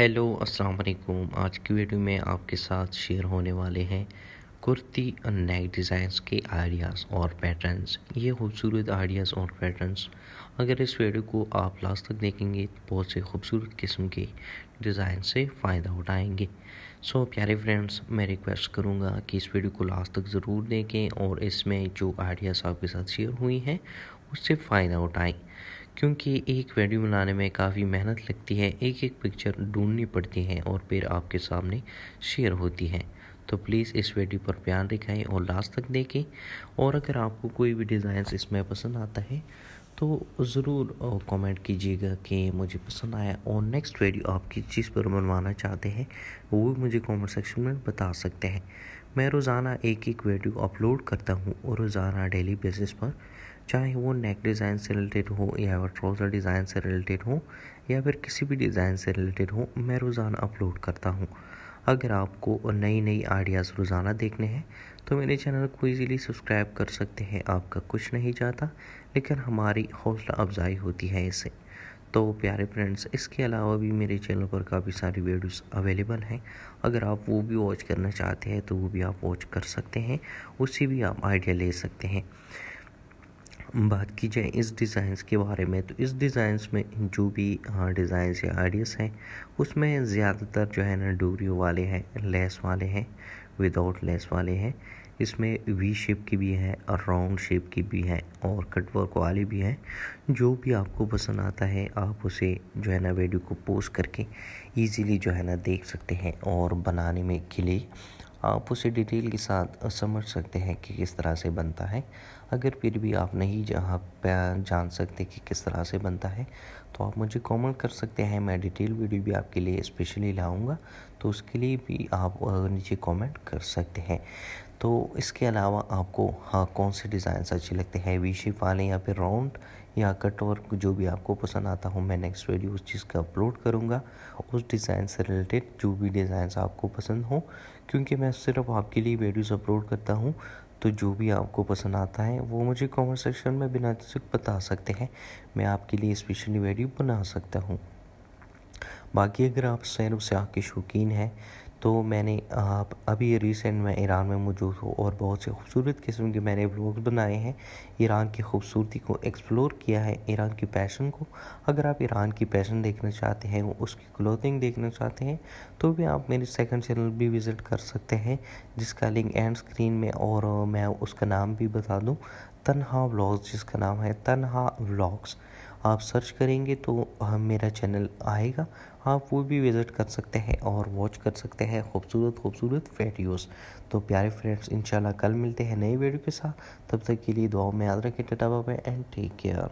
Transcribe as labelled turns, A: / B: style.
A: hello अस्सलाम वालेकुम आज की वीडियो में आपके साथ शेयर होने वाले हैं कुर्ती और नेक डिज़ाइंस के आइडियाज़ और पैटर्न्स ये खूबसूरत आइडियाज़ और पैटर्न्स अगर इस वीडियो को आप लास्ट तक देखेंगे तो बहुत से खूबसूरत किस्म के डिज़ाइन से फ़ायदा उठाएंगे सो so, प्यारे फ्रेंड्स मैं रिक्वेस्ट करूँगा कि इस वीडियो को लास्ट तक ज़रूर देखें और इसमें जो आइडियाज़ आपके साथ शेयर हुई हैं उससे फ़ायदा उठाएँ क्योंकि एक वीडियो बनाने में काफ़ी मेहनत लगती है एक एक पिक्चर ढूंढनी पड़ती है और फिर आपके सामने शेयर होती है तो प्लीज़ इस वीडियो पर प्यार दिखाएं और लास्ट तक देखें और अगर आपको कोई भी डिज़ाइन इसमें पसंद आता है तो ज़रूर कमेंट कीजिएगा कि मुझे पसंद आया और नेक्स्ट वीडियो आप किस चीज़ पर बनवाना चाहते हैं वो भी मुझे कमेंट सेक्शन में बता सकते हैं मैं रोज़ाना एक एक वीडियो अपलोड करता हूँ और रोज़ाना डेली बेसिस पर चाहे वो नेक डिज़ाइन से रिलेटेड हो या ट्राउज़र डिज़ाइन से रिलेटेड हो या फिर किसी भी डिज़ाइन से रिलेटेड हो मैं रोज़ाना अपलोड करता हूँ अगर आपको नई नई आइडियाज़ रोज़ाना देखने हैं तो मेरे चैनल को ईज़िली सब्सक्राइब कर सकते हैं आपका कुछ नहीं जाता लेकिन हमारी हौसला अफजाई होती है इससे तो प्यारे फ्रेंड्स इसके अलावा भी मेरे चैनल पर काफ़ी सारी वीडियोस अवेलेबल हैं अगर आप वो भी वॉच करना चाहते हैं तो वो भी आप वॉच कर सकते हैं उससे भी आप आइडिया ले सकते हैं बात की जाए इस डिज़ाइंस के बारे में तो इस डिज़ाइंस में जो भी डिज़ाइंस हाँ, या आइडियाज़ हैं उसमें ज़्यादातर जो है ना डोरियो वाले हैं लेस वाले हैं विदाउट लेस वाले हैं इसमें वी शेप की भी है और राउंड शेप की भी है और कटवर्क वाली भी है जो भी आपको पसंद आता है आप उसे जो है ना वीडियो को पोस्ट करके इजीली जो है ना देख सकते हैं और बनाने में के लिए आप उसे डिटेल के साथ समझ सकते हैं कि किस तरह से बनता है अगर फिर भी आप नहीं जहाँ जान सकते कि किस तरह से बनता है तो आप मुझे कमेंट कर सकते हैं मैं डिटेल वीडियो भी आपके लिए स्पेशली लाऊंगा तो उसके लिए भी आप नीचे कमेंट कर सकते हैं तो इसके अलावा आपको हाँ कौन से डिज़ाइंस अच्छे लगते हैं वी शेप वाले या फिर राउंड या कट और जो भी आपको पसंद आता हो मैं नेक्स्ट वीडियो उस चीज़ का अपलोड करूँगा उस डिज़ाइन से रिलेटेड जो भी डिज़ाइंस आपको पसंद हो क्योंकि मैं सिर्फ आपके लिए वीडियोज़ अपलोड करता हूँ तो जो भी आपको पसंद आता है वो मुझे कमेंट सेक्शन में बिना झिझक बता सकते हैं मैं आपके लिए स्पेशली वीडियो बना सकता हूँ बाकी अगर आप सैर से के शौकीन हैं तो मैंने आप अभी रिसेंट में ईरान में मौजूद हूँ और बहुत से खूबसूरत किस्म के मैंने ब्लॉग बनाए हैं ईरान की खूबसूरती को एक्सप्लोर किया है ईरान की पैशन को अगर आप ईरान की पैशन देखना चाहते हैं उसकी क्लोथिंग देखना चाहते हैं तो भी आप मेरे सेकंड चैनल भी विज़िट कर सकते हैं जिसका लिंक एंड स्क्रीन में और मैं उसका नाम भी बता दूँ तनहा ब्लॉग्स जिसका नाम है तनहा ब्लॉग्स आप सर्च करेंगे तो मेरा चैनल आएगा आप वो भी विज़िट कर सकते हैं और वॉच कर सकते हैं खूबसूरत खूबसूरत वीडियोस तो प्यारे फ्रेंड्स इंशाल्लाह कल मिलते हैं नए वीडियो के साथ तब तक के लिए दुआओं में याद रखें टाटा बाबा एंड टेक केयर